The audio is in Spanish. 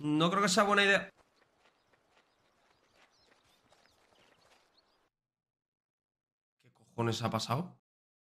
no creo que sea buena idea. ¿Qué cojones ha pasado?